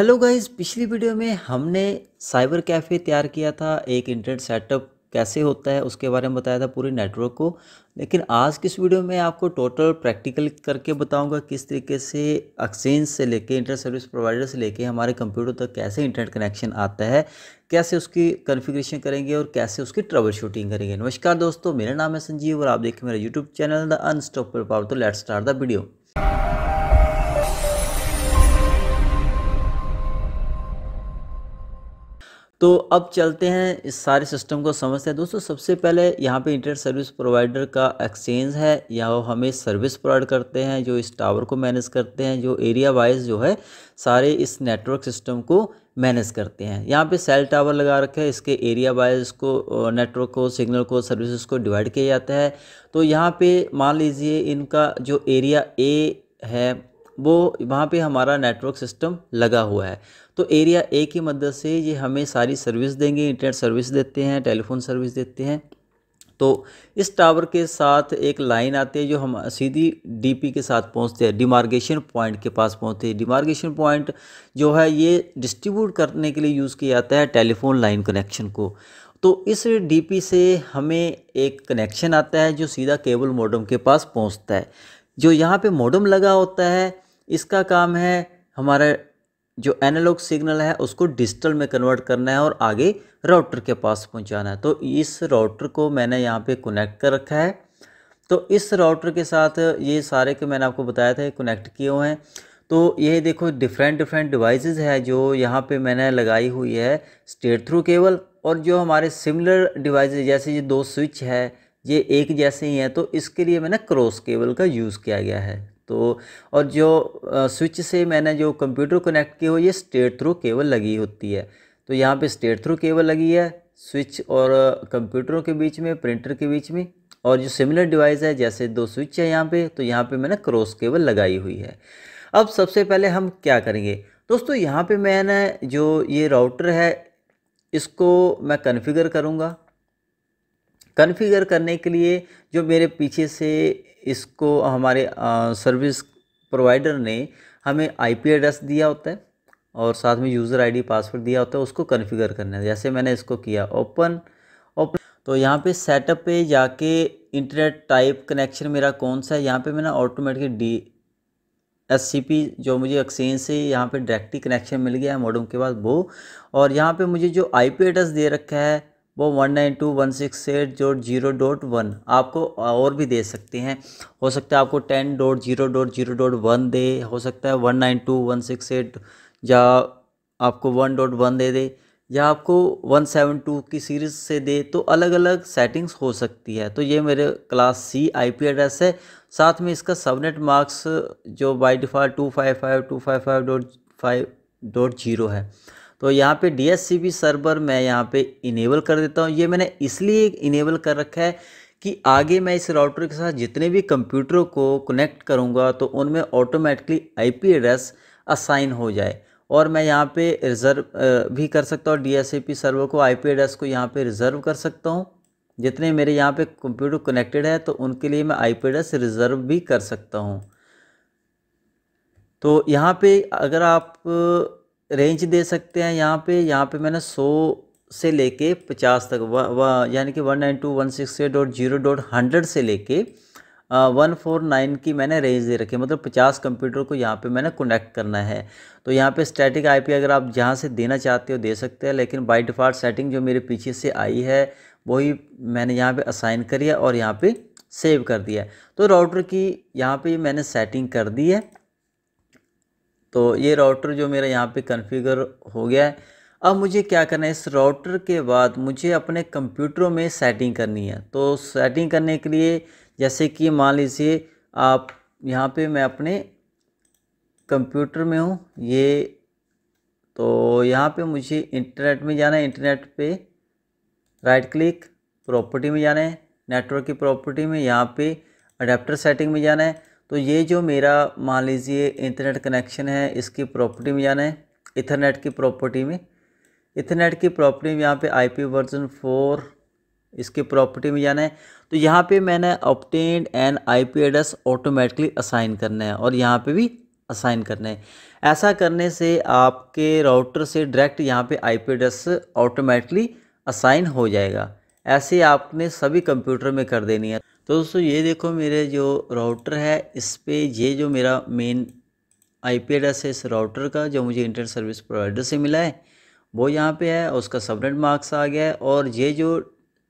hello guys पिछली video में हमने साइबर कैफ़े तैयार किया था एक इंटरनेट सेटअप कैसे होता है उसके बारे में बताया था पूरे नेटवर्क को लेकिन आज किस वीडियो में आपको टोटल प्रैक्टिकल करके बताऊंगा किस तरीके से एक्सचेंज से लेके इंटरनेट सर्विस प्रोवाइडर से लेके हमारे कंप्यूटर तक कैसे इंटरनेट कनेक्शन आता है कैसे उसकी कन्फिग्रेशन करेंगे और कैसे उसकी ट्रबल शूटिंग करेंगे नमस्कार दोस्तों मेरा नाम है संजीव और आप देखें मेरा YouTube channel the unstoppable power तो लेट स्टार्ट द वीडियो तो अब चलते हैं इस सारे सिस्टम को समझते हैं दोस्तों सबसे पहले यहाँ पे इंटरनेट सर्विस प्रोवाइडर का एक्सचेंज है या वो हमें सर्विस प्रोवाइड करते हैं जो इस टावर को मैनेज करते हैं जो एरिया वाइज जो है सारे इस नेटवर्क सिस्टम को मैनेज करते हैं यहाँ पे सेल टावर लगा रखे है इसके एरिया वाइज को नेटवर्क को सिग्नल को सर्विसेज को डिवाइड किया जाता है तो यहाँ पे मान लीजिए इनका जो एरिया ए है वो वहाँ पे हमारा नेटवर्क सिस्टम लगा हुआ है तो एरिया ए की मदद से ये हमें सारी सर्विस देंगे इंटरनेट सर्विस देते हैं टेलीफोन सर्विस देते हैं तो इस टावर के साथ एक लाइन आती है जो हम सीधी डीपी के साथ पहुंचते हैं डिमार्गेशन पॉइंट के पास पहुंचते हैं डिमार्गेशन पॉइंट जो है ये डिस्ट्रीब्यूट करने के लिए यूज़ किया जाता है टेलीफोन लाइन कनेक्शन को तो इस डीपी से हमें एक कनेक्शन आता है जो सीधा केबल मॉडम के पास पहुंचता है जो यहाँ पे मॉडम लगा होता है इसका काम है हमारे जो एनालॉग सिग्नल है उसको डिजिटल में कन्वर्ट करना है और आगे राउटर के पास पहुंचाना है तो इस राउटर को मैंने यहाँ पे कनेक्ट कर रखा है तो इस राउटर के साथ ये सारे के मैंने आपको बताया था कनेक्ट किए हुए हैं तो ये देखो डिफरेंट डिफरेंट डिवाइसेस है जो यहाँ पे मैंने लगाई हुई है स्टेट थ्रू केबल और जो हमारे सिमिलर डिवाइस जैसे ये दो स्विच है ये एक जैसे ही हैं तो इसके लिए मैंने क्रॉस केबल का यूज़ किया गया है तो और जो स्विच से मैंने जो कंप्यूटर कनेक्ट की हो ये स्टेट थ्रू केबल लगी होती है तो यहाँ पे स्टेट थ्रू केबल लगी है स्विच और कंप्यूटरों के बीच में प्रिंटर के बीच में और जो सिमिलर डिवाइस है जैसे दो स्विच है यहाँ पे तो यहाँ पे मैंने क्रॉस केबल लगाई हुई है अब सबसे पहले हम क्या करेंगे दोस्तों यहाँ पर मैंने जो ये राउटर है इसको मैं कन्फिगर करूँगा कन्फिगर करने के लिए जो मेरे पीछे से इसको हमारे सर्विस प्रोवाइडर ने हमें आईपी एड्रेस दिया होता है और साथ में यूज़र आईडी पासवर्ड दिया होता है उसको कॉन्फ़िगर करना है जैसे मैंने इसको किया ओपन ओपन तो यहाँ पे सेटअप पे जाके इंटरनेट टाइप कनेक्शन मेरा कौन सा है यहाँ पे मैंने automatic D S C P जो मुझे एक्सचेंज से यहाँ पे डायरेक्टली कनेक्शन मिल गया है मॉडम के बाद वो और यहाँ पे मुझे जो आई पी एड्रेस दे रखा है वो one nine two one six eight dot zero dot one आपको और भी दे सकते हैं हो सकता है आपको ten dot zero dot zero dot one दे हो सकता है one nine two one six eight या आपको वन डॉट वन दे दे या आपको वन सेवन टू की सीरीज़ से दे तो अलग अलग सेटिंग्स हो सकती है तो ये मेरे क्लास सी आईपी एड्रेस है साथ में इसका सबनेट मार्क्स जो by default two five five two five five dot five dot zero है तो यहाँ पे डी सर्वर मैं यहाँ पे इनेबल कर देता हूँ ये मैंने इसलिए इनेबल कर रखा है कि आगे मैं इस राउटर के साथ जितने भी कंप्यूटरों को कनेक्ट करूँगा तो उनमें ऑटोमेटिकली आई एड्रेस असाइन हो जाए और मैं यहाँ पे रिज़र्व भी कर सकता हूँ डी सर्वर को आई एड्रेस को यहाँ पे रिज़र्व कर सकता हूँ जितने मेरे यहाँ पे कंप्यूटर कनेक्टेड है तो उनके लिए मैं आई एड्रेस रिज़र्व भी कर सकता हूँ तो यहाँ पे अगर आप रेंज दे सकते हैं यहाँ पे यहाँ पे मैंने सौ से लेके पचास तक यानी कि one nine two one six eight dot zero dot hundred से लेके वन फोर नाइन की मैंने रेंज दे रखी है मतलब पचास कंप्यूटर को यहाँ पे मैंने कनेक्ट करना है तो यहाँ पे स्टैटिक आईपी अगर आप जहाँ से देना चाहते हो दे सकते हैं लेकिन बाई डिफ़ॉल्ट सेटिंग जो मेरे पीछे से आई है वही मैंने यहाँ पे असाइन करी है और यहाँ पे सेव कर दिया है तो राउटर की यहाँ पे मैंने सेटिंग कर दी है तो ये राउटर जो मेरा यहाँ पे कन्फिगर हो गया है अब मुझे क्या करना है इस राउटर के बाद मुझे अपने कंप्यूटरों में सेटिंग करनी है तो सेटिंग करने के लिए जैसे कि मान लीजिए आप यहाँ पे मैं अपने कंप्यूटर में हूँ ये तो यहाँ पे मुझे इंटरनेट में जाना है इंटरनेट पे राइट क्लिक प्रॉपर्टी में जाना है नेटवर्क की प्रॉपर्टी में यहाँ पे अडेप्टर सेटिंग में जाना है तो ये जो मेरा मान लीजिए इंटरनेट कनेक्शन है इसकी प्रॉपर्टी में जाना है इथरनेट की प्रॉपर्टी में इथरनेट की प्रॉपर्टी में यहाँ पे आई पी वर्जन फोर इसकी प्रॉपर्टी में जाना है तो यहाँ पे मैंने obtained an I P address automatically assign करना है और यहाँ पे भी असाइन करना है ऐसा करने से आपके राउटर से डायरेक्ट यहाँ पर I P address automatically assign हो जाएगा ऐसे आपने सभी कंप्यूटर में कर देनी है तो दोस्तों ये देखो मेरे जो राउटर है इस पर ये जो मेरा मेन आई पी एड्रेस है इस राउटर का जो मुझे इंटरनेट सर्विस प्रोवाइडर से मिला है वो यहाँ पे है उसका सबनेट मार्क्स आ गया है और ये जो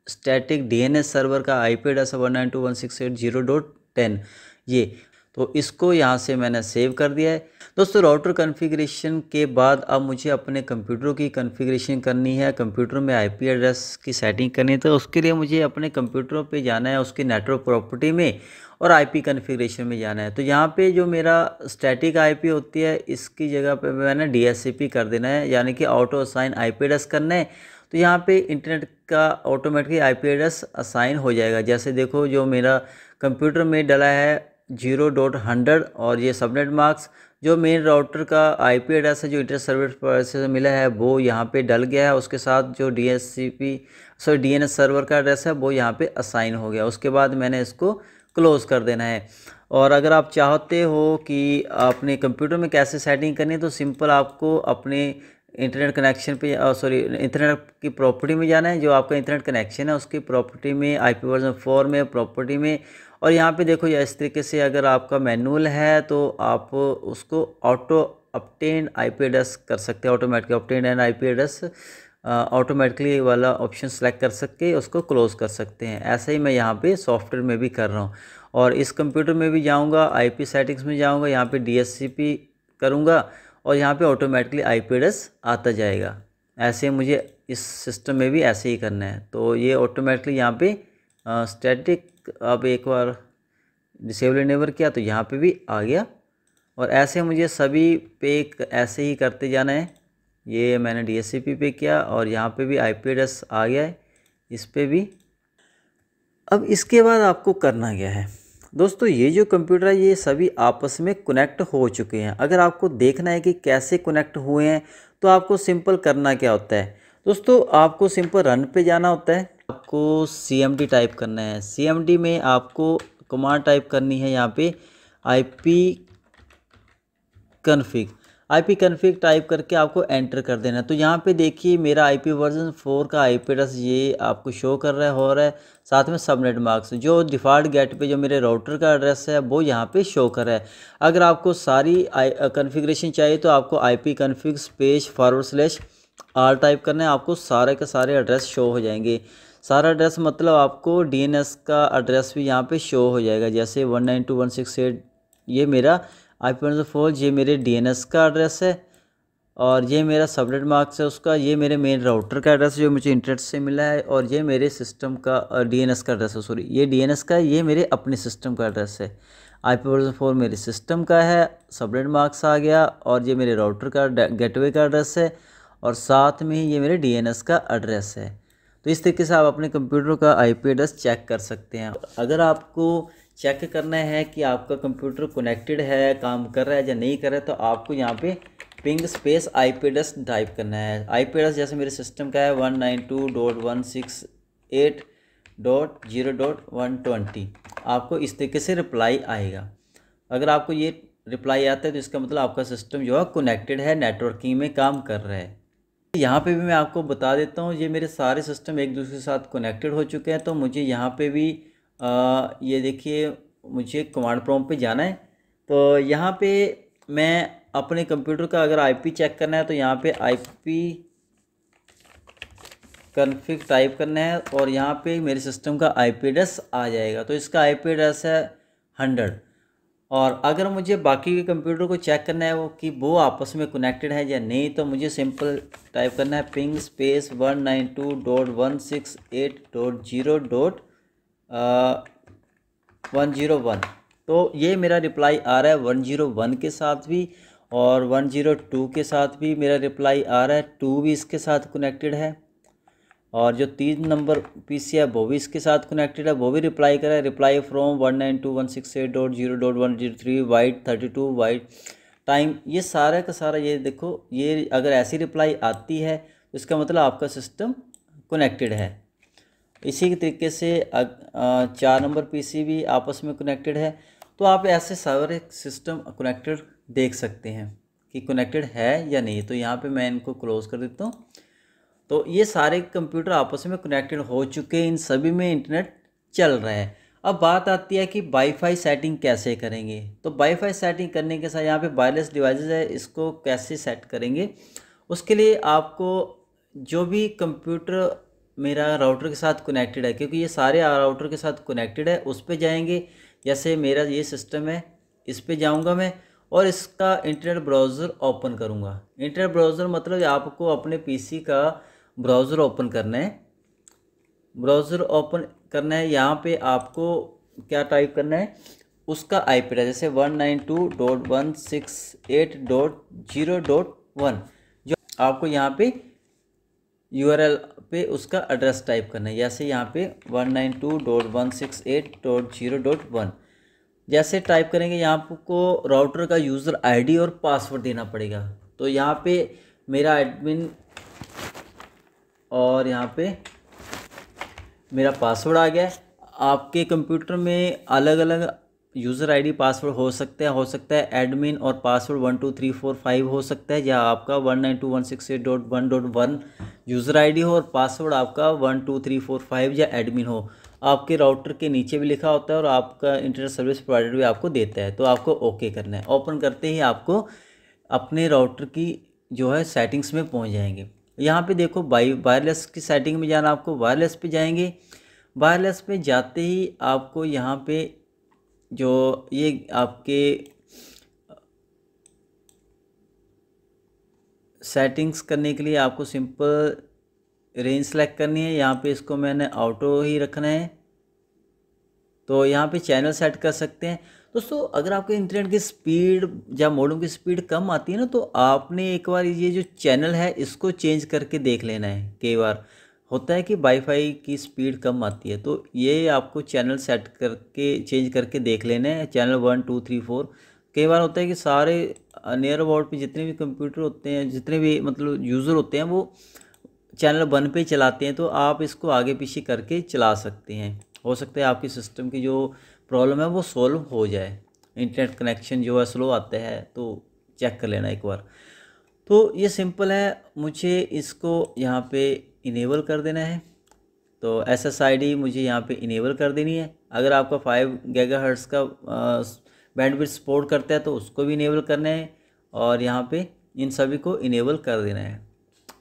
स्टैटिक डीएनएस सर्वर का आई पी एड्रेस है one nine two one six eight zero dot ten ये तो इसको यहाँ से मैंने सेव कर दिया है दोस्तों राउटर कन्फिग्रेशन के बाद अब मुझे अपने कंप्यूटर की कन्फिग्रेशन करनी है कंप्यूटर में आईपी एड्रेस की सेटिंग करनी है तो उसके लिए मुझे अपने कंप्यूटर पे जाना है उसके नेटवर्क प्रॉपर्टी में और आईपी कन्फिग्रेशन में जाना है तो यहाँ पे जो मेरा स्टैटिक आईपी होती है इसकी जगह पर मैंने डी कर देना है यानी कि ऑटो असाइन आई एड्रेस करना है तो यहाँ पर इंटरनेट का ऑटोमेटिकली आई एड्रेस असाइन हो जाएगा जैसे देखो जो मेरा कंप्यूटर में डला है जीरो डॉट हंड्रेड और ये सबनेट मार्क्स जो मेन राउटर का आईपी एड्रेस है जो इंटरनेट सर्विस से मिला है वो यहाँ पे डल गया है उसके साथ जो डीएससीपी सॉरी डी सर्वर का एड्रेस है वो यहाँ पे असाइन हो गया उसके बाद मैंने इसको क्लोज़ कर देना है और अगर आप चाहते हो कि अपने कंप्यूटर में कैसे सेटिंग करनी है तो सिंपल आपको अपने इंटरनेट कनेक्शन पे सॉरी इंटरनेट की प्रॉपर्टी में जाना है जो आपका इंटरनेट कनेक्शन है उसकी प्रॉपर्टी में आई पी वर्जन फोर में प्रॉपर्टी में और यहाँ पे देखो ये इस तरीके से अगर आपका मैनुअल है तो आप उसको auto obtain I P address कर सकते हैं automatically obtain and I P address automatically वाला ऑप्शन सेलेक्ट कर सकते उसको क्लोज़ कर सकते हैं ऐसा ही मैं यहाँ पे सॉफ्टवेयर में भी कर रहा हूँ और इस कंप्यूटर में भी जाऊँगा पी सेटिंग्स में जाऊँगा यहाँ सी पी करूँगा और यहाँ पे ऑटोमेटिकली आई पी एड्रेस आता जाएगा ऐसे मुझे इस सिस्टम में भी ऐसे ही करना है तो ये ऑटोमेटिकली यहाँ पे स्टैटिक अब एक बार डिसेबल इनेबल किया तो यहाँ पे भी आ गया और ऐसे मुझे सभी पे ऐसे ही करते जाना है ये मैंने डी पे किया और यहाँ पे भी आई एड्रेस आ गया है इस पर भी अब इसके बाद आपको करना क्या है दोस्तों ये जो कंप्यूटर है ये सभी आपस में कनेक्ट हो चुके हैं अगर आपको देखना है कि कैसे कनेक्ट हुए हैं तो आपको सिंपल करना क्या होता है दोस्तों आपको सिंपल रन पे जाना होता है आपको सी टाइप करना है सी में आपको कमांड टाइप करनी है यहाँ पे I P config I P config type करके आपको एंटर कर देना है तो यहाँ पे देखिए मेरा आई पी वर्जन फोर का आई पी एड्रेस ये आपको शो कर रहा है हो रहा है साथ में सबनेट मार्क्स जो डिफ़ॉल्ट गेट पे जो मेरे राउटर का एड्रेस है वो यहाँ पे शो कर रहा है अगर आपको सारी कन्फिग्रेशन चाहिए तो आपको I P config space forward slash R type करना है आपको सारे के सारे एड्रेस शो हो जाएंगे सारा एड्रेस मतलब आपको डीएनएस का एड्रेस भी यहाँ पे शो हो जाएगा जैसे one nine two one six eight ये मेरा आई पी वन फोर ये मेरे डीएनएस का एड्रेस है और ये मेरा सबनेट मार्क्स है उसका ये मेरे मेन राउटर का एड्रेस जो मुझे इंटरनेट से मिला है और ये मेरे सिस्टम का डीएनएस का एड्रेस है सॉरी ये डीएनएस का ये मेरे अपने सिस्टम का एड्रेस है आई पी वर्जन फोर मेरे सिस्टम का है सबनेट मार्क्स आ गया और ये मेरे राउटर का गेटवे का एड्रेस है और साथ में ही ये मेरे डीएनएस का एड्रेस है तो इस तरीके से आप अपने कंप्यूटर का आई एड्रेस चेक कर सकते हैं अगर आपको चेक करना है कि आपका कंप्यूटर कनेक्टेड है काम कर रहा है या नहीं कर रहा है तो आपको यहाँ पे ping space I P address type करना है आई पी एड्रेस जैसे मेरे सिस्टम का है one nine two dot one six eight dot zero dot one twenty आपको इस तरीके से रिप्लाई आएगा अगर आपको ये रिप्लाई आता है तो इसका मतलब आपका सिस्टम जो है कनेक्टेड है नेटवर्किंग में काम कर रहा है यहाँ पे भी मैं आपको बता देता हूँ ये मेरे सारे सिस्टम एक दूसरे के साथ कनेक्टेड हो चुके हैं तो मुझे यहाँ पे भी आ, ये देखिए मुझे कमांड प्रॉम्प्ट पे जाना है तो यहाँ पे मैं अपने कंप्यूटर का अगर आईपी चेक करना है तो यहाँ पे आईपी कॉन्फ़िग टाइप करना है और यहाँ पे मेरे सिस्टम का आईपी एड्रेस आ जाएगा तो इसका आईपी एड्रेस है हंड्रेड और अगर मुझे बाकी के कंप्यूटर को चेक करना है वो कि वो आपस में कनेक्टेड है या नहीं तो मुझे सिंपल टाइप करना है ping space one nine two dot one six eight dot zero dot one zero one तो ये मेरा रिप्लाई आ रहा है वन जीरो वन के साथ भी और वन जीरो टू के साथ भी मेरा रिप्लाई आ रहा है टू भी इसके साथ कनेक्टेड है और जो तीन नंबर पीसी है वो भी इसके साथ कनेक्टेड है वो भी रिप्लाई करा है reply from one nine two one six eight dot zero dot one zero three byte thirty two byte time ये सारा का सारा ये देखो ये अगर ऐसी रिप्लाई आती है तो इसका मतलब आपका सिस्टम कनेक्टेड है इसी तरीके से चार नंबर पी भी आपस में कनेक्टेड है तो आप ऐसे सारे सिस्टम कनेक्टेड देख सकते हैं कि कनेक्टेड है या नहीं तो यहाँ पे मैं इनको क्लोज़ कर देता हूँ तो ये सारे कंप्यूटर आपस में कनेक्टेड हो चुके हैं इन सभी में इंटरनेट चल रहा है अब बात आती है कि वाईफाई सेटिंग कैसे करेंगे तो वाईफाई सेटिंग करने के साथ यहाँ पे वायरलेस डिवाइसेस है इसको कैसे सेट करेंगे उसके लिए आपको जो भी कंप्यूटर मेरा राउटर के साथ कनेक्टेड है क्योंकि ये सारे राउटर के साथ कनेक्टेड है उस पर जाएंगे जैसे मेरा ये सिस्टम है इस पर जाऊँगा मैं और इसका इंटरनेट ब्राउज़र ओपन करूँगा इंटरनेट ब्राउज़र मतलब आपको अपने पीसी का ब्राउज़र ओपन करना है ब्राउज़र ओपन करना है यहाँ पे आपको क्या टाइप करना है उसका आई पी जैसे one nine two dot one six eight dot zero dot one जो आपको यहाँ पे यूआरएल पे उसका एड्रेस टाइप करना है जैसे यहाँ पे one nine two dot one six eight dot zero dot one जैसे टाइप करेंगे यहाँ आपको राउटर का यूज़र आईडी और पासवर्ड देना पड़ेगा तो यहाँ पे मेरा एडमिन और यहाँ पे मेरा पासवर्ड आ गया आपके कंप्यूटर में अलग अलग यूज़र आईडी पासवर्ड हो सकता है हो सकता है एडमिन और password one two three four five हो सकता है या आपका one nine two one six eight dot one dot one user ID हो और पासवर्ड आपका one two three four five या एडमिन हो आपके राउटर के नीचे भी लिखा होता है और आपका इंटरनेट सर्विस प्रोवाइडर भी आपको देता है तो आपको ओके करना है ओपन करते ही आपको अपने राउटर की जो है सेटिंग्स में पहुँच जाएंगे यहाँ पे देखो वाई वायरलेस की सेटिंग में जाना आपको वायरलेस पे जाएंगे वायरलेस पे जाते ही आपको यहाँ पे जो ये आपके सेटिंग्स करने के लिए आपको सिंपल रेंज सेलेक्ट करनी है यहाँ पे इसको मैंने ऑटो ही रखना है तो यहाँ पे चैनल सेट कर सकते हैं दोस्तों अगर आपके इंटरनेट की स्पीड या मॉडम की स्पीड कम आती है ना तो आपने एक बार ये जो चैनल है इसको चेंज करके देख लेना है कई बार होता है कि वाईफाई की स्पीड कम आती है तो ये आपको चैनल सेट करके चेंज करके देख लेना है channel one two three four कई बार होता है कि सारे नियर अबाउट पे जितने भी कंप्यूटर होते हैं जितने भी मतलब यूज़र होते हैं वो चैनल वन पे चलाते हैं तो आप इसको आगे पीछे करके चला सकते हैं हो सकता है आपकी सिस्टम की जो प्रॉब्लम है वो सॉल्व हो जाए इंटरनेट कनेक्शन जो है स्लो आते हैं तो चेक कर लेना एक बार तो ये सिंपल है मुझे इसको यहाँ पे इनेबल कर देना है तो एस एस आई डी मुझे यहाँ पे इनेबल कर देनी है अगर आपका फाइव गेगा हर्ट्स का बैंडविड्थ सपोर्ट करता है तो उसको भी इनेबल करना है और यहाँ पे इन सभी को इनेबल कर देना है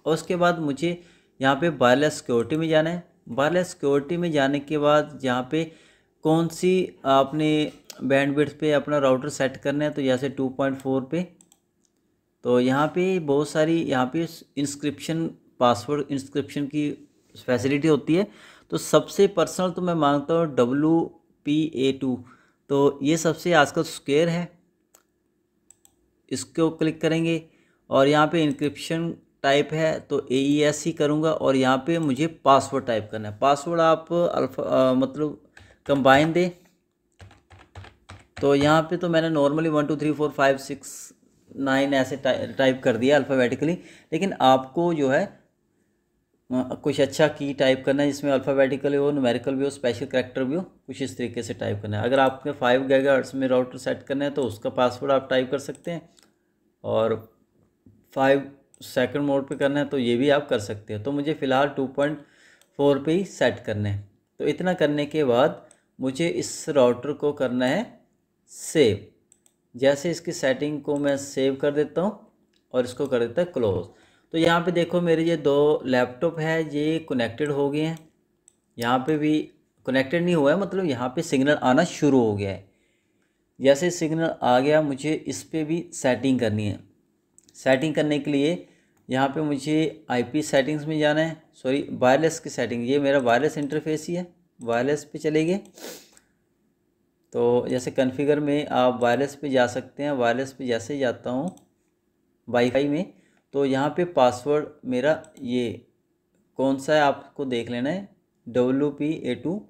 और उसके बाद मुझे यहाँ पे वायरलेस सिक्योरिटी में जाना है वायरलेस सिक्योरिटी में जाने के बाद यहाँ पे कौन सी आपने बैंडविड्थ पे अपना राउटर सेट करना है तो जैसे टू पॉइंट फोर पे तो यहाँ पे बहुत सारी यहाँ पे इंस्क्रिप्शन पासवर्ड इंस्क्रिप्शन की फैसिलिटी होती है तो सबसे पर्सनल तो मैं मांगता हूँ डब्लू पी ए टू तो ये सबसे आजकल स्क्वेयर है इसको क्लिक करेंगे और यहाँ पे इंक्रिप्शन टाइप है तो ए ई एस ही करूँगा और यहाँ पे मुझे पासवर्ड टाइप करना है पासवर्ड आप अल्फा आ, मतलब कंबाइन दें तो यहाँ पे तो मैंने normally one two three four five six nine ऐसे टाइप कर दिया अल्फ़ाबेटिकली लेकिन आपको जो है कुछ अच्छा की टाइप करना है जिसमें अल्फ़ाबेटिकल हो न्यूमेरिकल भी हो स्पेशल करेक्टर भी हो कुछ इस तरीके से टाइप करना है अगर आपने फाइव गैगार्ड्स में राउटर सेट करना है तो उसका पासवर्ड आप टाइप कर सकते हैं और फाइव सेकंड मोड पे करना है तो ये भी आप कर सकते हो तो मुझे फ़िलहाल टू पॉइंट फोर पर ही सेट करना है तो इतना करने के बाद मुझे इस राउटर को करना है सेव जैसे इसकी सेटिंग को मैं सेव कर देता हूँ और इसको कर देता है क्लोज तो यहाँ पे देखो मेरे ये दो लैपटॉप है ये कनेक्टेड हो गए हैं यहाँ पे भी कनेक्टेड नहीं हुआ है मतलब यहाँ पे सिग्नल आना शुरू हो गया है जैसे सिग्नल आ गया मुझे इस पर भी सेटिंग करनी है सेटिंग करने के लिए यहाँ पे मुझे आईपी सेटिंग्स में जाना है सॉरी वायरलेस की सेटिंग ये मेरा वायरलेस इंटरफेस ही है वायरलेस पे चले गए तो जैसे कन्फिगर में आप वायरलेस पे जा सकते हैं वायरलेस पे जैसे जाता हूँ वाईफाई में तो यहाँ पे पासवर्ड मेरा ये कौन सा है आपको देख लेना है डब्ल्यू पी ए टू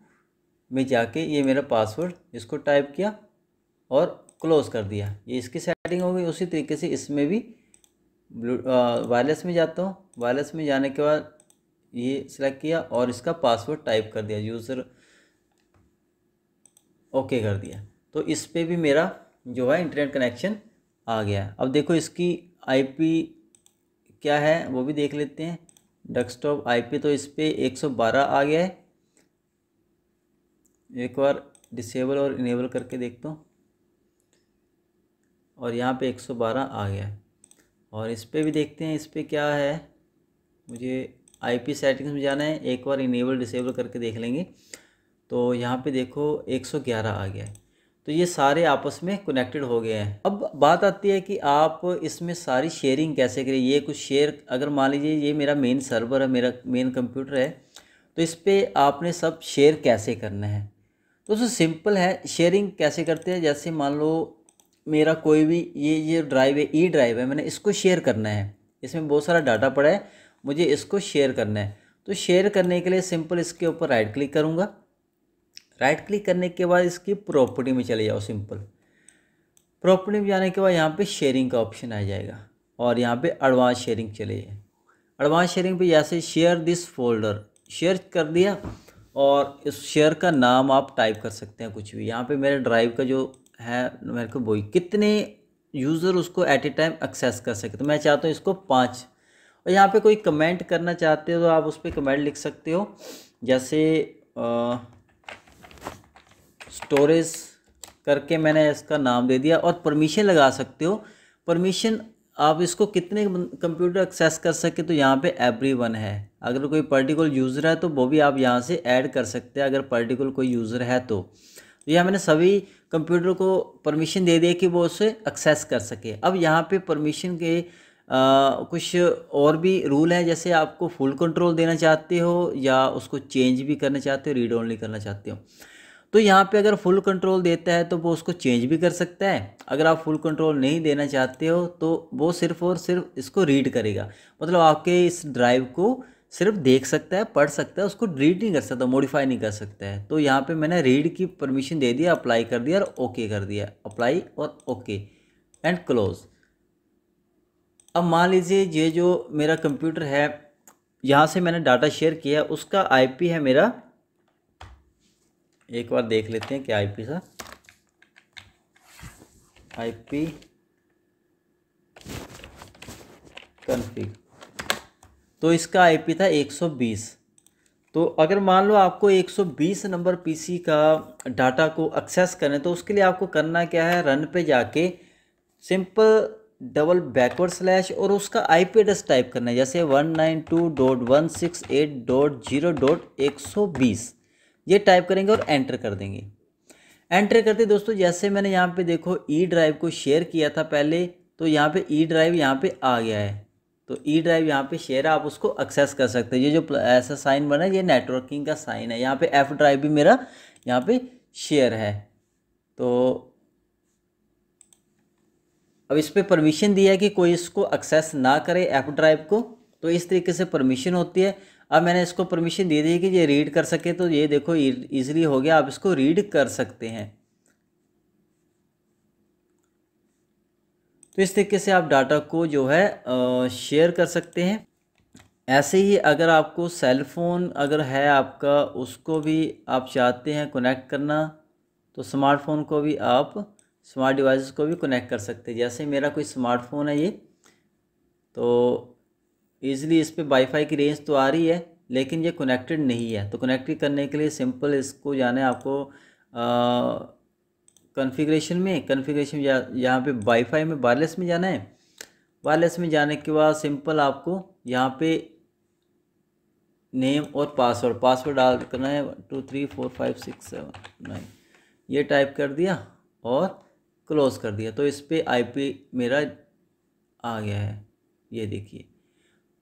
में जाके ये मेरा पासवर्ड इसको टाइप किया और क्लोज़ कर दिया ये इसकी सेटिंग हो गई उसी तरीके से इसमें भी वायरलेस में जाता हूँ वायरलेस में जाने के बाद ये सिलेक्ट किया और इसका पासवर्ड टाइप कर दिया यूज़र ओके कर दिया तो इस पर भी मेरा जो है इंटरनेट कनेक्शन आ गया अब देखो इसकी आईपी क्या है वो भी देख लेते हैं डेस्कटॉप आईपी तो इस पर एक सौ बारह आ गया है एक बार डिसेबल और इनेबल करके देखता हूँ और यहाँ पे 112 आ गया है और इस पर भी देखते हैं इस पर क्या है मुझे आईपी सेटिंग्स में जाना है एक बार इनेबल डिसेबल करके देख लेंगे तो यहाँ पे देखो 111 आ गया है तो ये सारे आपस में कनेक्टेड हो गए हैं अब बात आती है कि आप इसमें सारी शेयरिंग कैसे करें ये कुछ शेयर अगर मान लीजिए ये मेरा मेन सर्वर है मेरा मेन कंप्यूटर है तो इस पर आपने सब शेयर कैसे करना है तो सिंपल है शेयरिंग कैसे करते हैं जैसे मान लो मेरा कोई भी ये ये ड्राइव है ई ड्राइव है मैंने इसको शेयर करना है इसमें बहुत सारा डाटा पड़ा है मुझे इसको शेयर करना है तो शेयर करने के लिए सिंपल इसके ऊपर राइट क्लिक करूँगा राइट क्लिक करने के बाद इसकी प्रॉपर्टी में चले जाओ सिंपल प्रॉपर्टी में जाने के बाद यहाँ पे शेयरिंग का ऑप्शन आ जाएगा और यहाँ पे एडवांस शेयरिंग चले जाए एडवांस शेयरिंग पे जैसे शेयर दिस फोल्डर शेयर कर दिया और इस शेयर का नाम आप टाइप कर सकते हैं कुछ भी यहाँ पे मेरे ड्राइव का जो है को बॉई कितने यूज़र उसको एट ए टाइम एक्सेस कर सके तो मैं चाहता हूँ इसको पाँच और यहाँ पे कोई कमेंट करना चाहते हो तो आप उस पर कमेंट लिख सकते हो जैसे स्टोरेज करके मैंने इसका नाम दे दिया और परमिशन लगा सकते हो परमिशन आप इसको कितने कंप्यूटर एक्सेस कर सके तो यहाँ पे एवरी वन है अगर कोई पर्टिकुलर यूज़र है तो वो भी आप यहाँ से ऐड कर सकते हैं अगर पर्टिकुलर कोई यूज़र है तो तो यह मैंने सभी कंप्यूटर को परमिशन दे दिया कि वो उसे एक्सेस कर सके अब यहाँ पे परमिशन के आ, कुछ और भी रूल हैं जैसे आपको फुल कंट्रोल देना चाहते हो या उसको चेंज भी करना चाहते हो रीड ओनली करना चाहते हो तो यहाँ पे अगर फुल कंट्रोल देता है तो वो उसको चेंज भी कर सकता है अगर आप फुल कंट्रोल नहीं देना चाहते हो तो वो सिर्फ़ और सिर्फ इसको रीड करेगा मतलब आपके इस ड्राइव को सिर्फ देख सकता है पढ़ सकता है उसको रीड नहीं कर सकता मॉडिफाई नहीं कर सकता है तो यहाँ पे मैंने रीड की परमिशन दे दिया अप्लाई कर दिया और ओके कर दिया अप्लाई और ओके एंड क्लोज अब मान लीजिए ये जो मेरा कंप्यूटर है यहाँ से मैंने डाटा शेयर किया उसका आईपी है मेरा एक बार देख लेते हैं क्या आई पी था पी कॉन्फ़िग तो इसका आईपी था 120 तो अगर मान लो आपको 120 नंबर पीसी का डाटा को एक्सेस करें तो उसके लिए आपको करना क्या है रन पे जाके सिंपल डबल बैकवर्ड स्लैश और उसका आईपी एड्रेस टाइप करना है जैसे 192.168.0.120 ये टाइप करेंगे और एंटर कर देंगे एंटर करते दोस्तों जैसे मैंने यहाँ पे देखो ई e ड्राइव को शेयर किया था पहले तो यहाँ पे ई e ड्राइव यहाँ पे आ गया है तो ई ड्राइव यहाँ पे शेयर है आप उसको एक्सेस कर सकते हैं ये जो ऐसा साइन बना है ये नेटवर्किंग का साइन है यहाँ पे एफ ड्राइव भी मेरा यहाँ पे शेयर है तो अब इस पर परमिशन दिया है कि कोई इसको एक्सेस ना करे एफ ड्राइव को तो इस तरीके से परमिशन होती है अब मैंने इसको परमिशन दे दी कि ये रीड कर सके तो ये देखो ईजिली e- हो गया आप इसको रीड कर सकते हैं तो इस तरीके से आप डाटा को जो है शेयर कर सकते हैं ऐसे ही अगर आपको सेल फ़ोन अगर है आपका उसको भी आप चाहते हैं कनेक्ट करना तो स्मार्टफोन को भी आप स्मार्ट डिवाइस को भी कनेक्ट कर सकते हैं जैसे मेरा कोई स्मार्टफोन है ये तो ईज़िली इस पर वाईफाई की रेंज तो आ रही है लेकिन ये कनेक्टेड नहीं है तो कनेक्ट करने के लिए सिंपल इसको जाना है आपको आ, कॉन्फ़िगरेशन में कॉन्फ़िगरेशन यहाँ पे वाईफाई में वायरलेस में जाना है वायरलेस में जाने के बाद सिंपल आपको यहाँ पे नेम और पासवर्ड पासवर्ड डाल करना है two three four five six seven nine ये टाइप कर दिया और क्लोज कर दिया तो इस पर आई मेरा आ गया है ये देखिए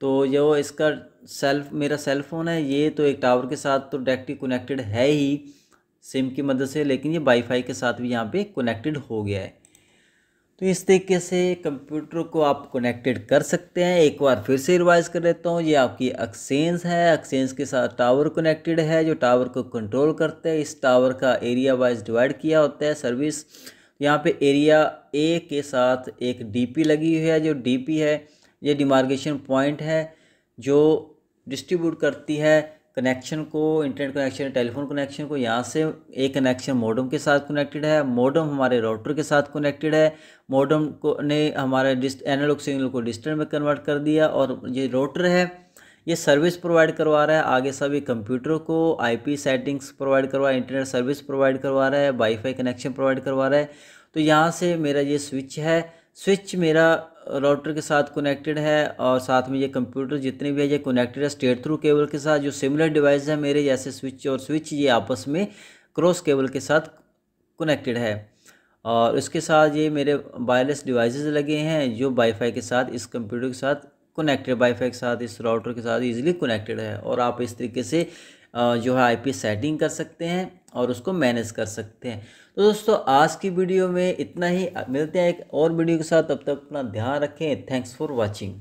तो जो इसका सेल्फ मेरा सेल फ़ोन है ये तो एक टावर के साथ तो डायरेक्टली कनेक्टेड है ही सिम की मदद से लेकिन ये वाईफाई के साथ भी यहाँ पे कनेक्टेड हो गया है तो इस तरीके से कंप्यूटर को आप कनेक्टेड कर सकते हैं एक बार फिर से रिवाइज कर लेता हूँ ये आपकी एक्सचेंज है एक्सचेंज के साथ टावर कनेक्टेड है जो टावर को कंट्रोल करते हैं इस टावर का एरिया वाइज डिवाइड किया होता है सर्विस यहाँ पे एरिया ए के साथ एक डीपी लगी हुई है जो डीपी है ये डिमार्केशन पॉइंट है जो डिस्ट्रीब्यूट करती है कनेक्शन को इंटरनेट कनेक्शन टेलीफोन कनेक्शन को यहाँ से एक कनेक्शन मोडम के साथ कनेक्टेड है मोडम हमारे राउटर के साथ कनेक्टेड है मोडम को ने हमारे डिस्ट एनालॉग सिग्नल को डिजिटल में कन्वर्ट कर दिया और ये राउटर है ये सर्विस प्रोवाइड करवा रहा है आगे सभी कंप्यूटरों को आईपी सेटिंग्स प्रोवाइड करवा इंटरनेट सर्विस प्रोवाइड करवा रहा है वाईफाई कनेक्शन प्रोवाइड करवा रहा है तो यहाँ से मेरा ये स्विच है स्विच मेरा राउटर के साथ कनेक्टेड है और साथ में ये कंप्यूटर जितने भी है ये कनेक्टेड है स्टेट थ्रू केबल के साथ जो सिमिलर डिवाइस है मेरे जैसे स्विच और स्विच ये आपस में क्रॉस केबल के साथ कनेक्टेड है और इसके साथ ये मेरे वायरलेस डिवाइसेस लगे हैं जो वाईफाई के साथ इस कंप्यूटर के साथ कनेक्टेड वाईफाई के साथ इस राउटर के साथ इजीली कनेक्टेड है और आप इस तरीके से जो है आईपी सेटिंग कर सकते हैं और उसको मैनेज कर सकते हैं तो दोस्तों आज की वीडियो में इतना ही मिलते हैं एक और वीडियो के साथ अब तक अपना ध्यान रखें थैंक्स फॉर वॉचिंग